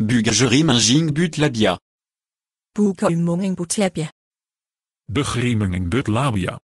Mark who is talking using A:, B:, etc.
A: Bugeriemenging butlabia.
B: Bugerimungen butlabia.
A: Begriemingen butlabia.